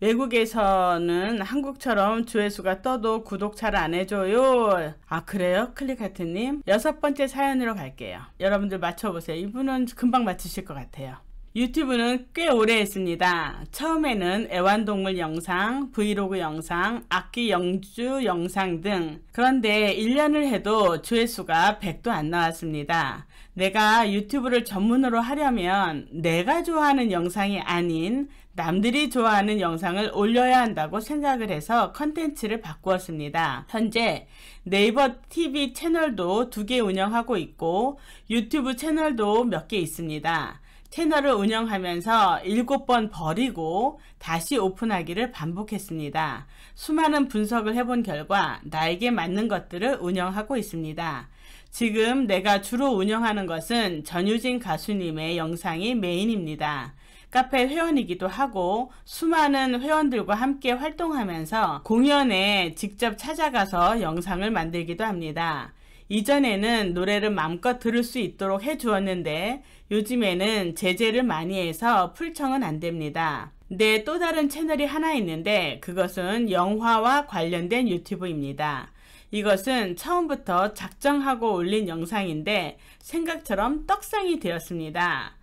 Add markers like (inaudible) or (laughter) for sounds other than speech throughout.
외국에서는 한국처럼 조회수가 떠도 구독 잘 안 해줘요. 아 그래요? 클릭하트님 여섯 번째 사연으로 갈게요. 여러분들 맞춰보세요. 이분은 금방 맞추실 것 같아요. 유튜브는 꽤 오래 했습니다. 처음에는 애완동물 영상, 브이로그 영상, 악기 영주 영상 등 그런데 1년을 해도 조회수가 100도 안 나왔습니다. 내가 유튜브를 전문으로 하려면 내가 좋아하는 영상이 아닌 남들이 좋아하는 영상을 올려야 한다고 생각을 해서 컨텐츠를 바꾸었습니다. 현재 네이버 TV 채널도 두 개 운영하고 있고 유튜브 채널도 몇 개 있습니다. 채널을 운영하면서 7번 버리고 다시 오픈하기를 반복했습니다. 수많은 분석을 해본 결과 나에게 맞는 것들을 운영하고 있습니다. 지금 내가 주로 운영하는 것은 전유진 가수님의 영상이 메인입니다. 카페 회원이기도 하고 수많은 회원들과 함께 활동하면서 공연에 직접 찾아가서 영상을 만들기도 합니다. 이전에는 노래를 마음껏 들을 수 있도록 해주었는데 요즘에는 제재를 많이 해서 풀청은 안됩니다. 네, 또 다른 채널이 하나 있는데 그것은 영화와 관련된 유튜브입니다. 이것은 처음부터 작정하고 올린 영상인데 생각처럼 떡상이 되었습니다.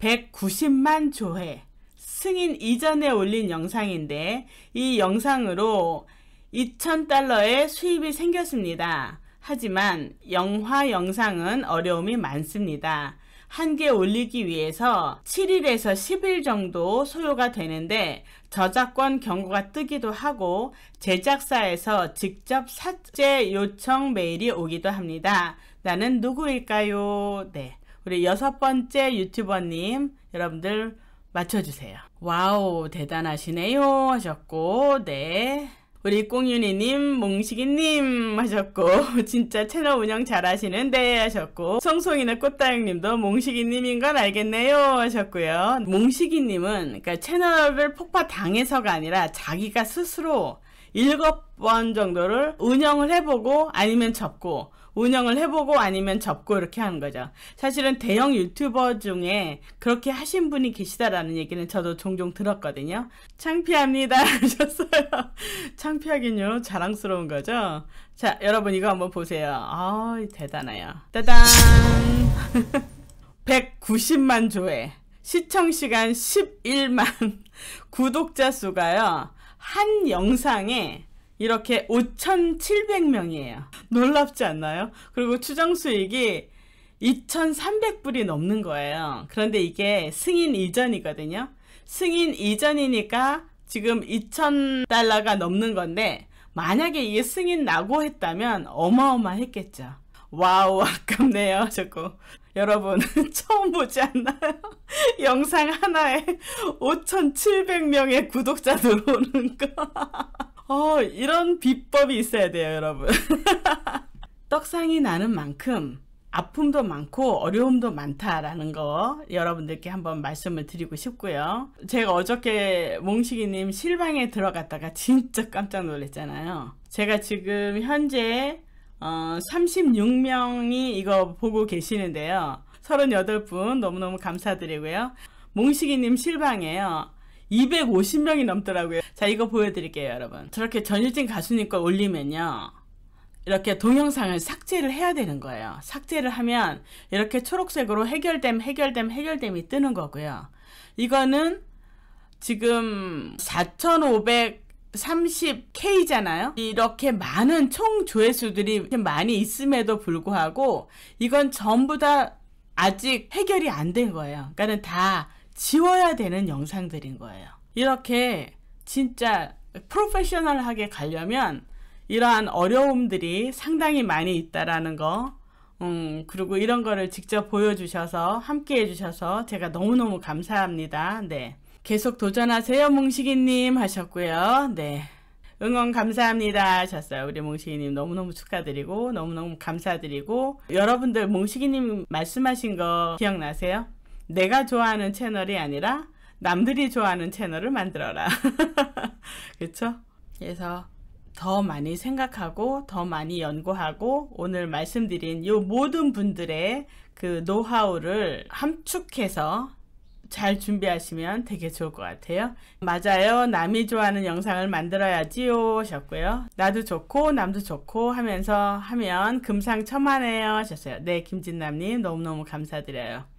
190만 조회 승인 이전에 올린 영상인데 이 영상으로 2,000달러의 수입이 생겼습니다. 하지만 영화 영상은 어려움이 많습니다. 한 개 올리기 위해서 7일에서 10일 정도 소요가 되는데 저작권 경고가 뜨기도 하고 제작사에서 직접 삭제 요청 메일이 오기도 합니다. 나는 누구일까요? 네. 우리 여섯 번째 유튜버님 여러분들 맞춰주세요. 와우 대단하시네요 하셨고 네. 우리 꽁윤이님, 몽식이님 하셨고 (laughs) 진짜 채널 운영 잘하시는데 네 하셨고 송송이나 꽃다육님도 몽식이님인 건 알겠네요 하셨고요. 몽식이님은 그러니까 채널을 폭파당해서가 아니라 자기가 스스로 7번 정도를 운영을 해보고 아니면 접고 운영을 해보고 아니면 접고 이렇게 하는 거죠. 사실은 대형 유튜버 중에 그렇게 하신 분이 계시다라는 얘기는 저도 종종 들었거든요. 창피합니다 (laughs) 하셨어요. 창피하긴요. 자랑스러운 거죠. 자 여러분 이거 한번 보세요. 아 대단해요. 따단 190만 (laughs) 조회 시청시간 11만 구독자 수가요. 한 영상에 이렇게 5,700명이에요. 놀랍지 않나요? 그리고 추정 수익이 2,300불이 넘는 거예요. 그런데 이게 승인 이전이거든요. 승인 이전이니까 지금 2,000달러가 넘는 건데 만약에 이게 승인 나고 했다면 어마어마했겠죠. 와우 (laughs) 아깝네요 저거 여러분 (laughs) 처음 보지 않나요? (laughs) 영상 하나에 5,700명의 구독자 들어오는 거 어, 이런 비법이 있어야 돼요, 여러분. (laughs) 떡상이 나는 만큼 아픔도 많고 어려움도 많다라는 거 여러분들께 한번 말씀을 드리고 싶고요. 제가 어저께 몽식이님 실방에 들어갔다가 진짜 깜짝 놀랐잖아요. 제가 지금 현재 어, 36명이 이거 보고 계시는데요. 38분 너무너무 감사드리고요. 몽식이님 실방에요. 250명이 넘더라고요. 자, 이거 보여드릴게요, 여러분. 저렇게 전유진 가수님 걸 올리면요. 이렇게 동영상을 삭제를 해야 되는 거예요. 삭제를 하면 이렇게 초록색으로 해결됨, 해결됨, 해결됨이 뜨는 거고요. 이거는 지금 4,530K잖아요. 이렇게 많은 총 조회수들이 많이 있음에도 불구하고 이건 전부 다 아직 해결이 안 된 거예요. 그러니까는 다 지워야 되는 영상들인 거예요. 이렇게 진짜 프로페셔널하게 가려면 이러한 어려움들이 상당히 많이 있다라는 거 음, 그리고 이런 거를 직접 보여주셔서 함께 해주셔서 제가 너무너무 감사합니다. 네. 계속 도전하세요, 몽식이님 하셨고요. 네. 응원 감사합니다 하셨어요. 우리 몽식이님 너무너무 축하드리고 너무너무 감사드리고 여러분들 몽식이님 말씀하신 거 기억나세요? 내가 좋아하는 채널이 아니라 남들이 좋아하는 채널을 만들어라. (laughs) 그렇죠? 그래서 더 많이 생각하고 더 많이 연구하고 오늘 말씀드린 요 모든 분들의 그 노하우를 함축해서 잘 준비하시면 되게 좋을 것 같아요. 맞아요. 남이 좋아하는 영상을 만들어야지요 하셨고요. 나도 좋고 남도 좋고 하면서 하면 금상첨화네요 하셨어요. 네 김진남님 너무너무 감사드려요.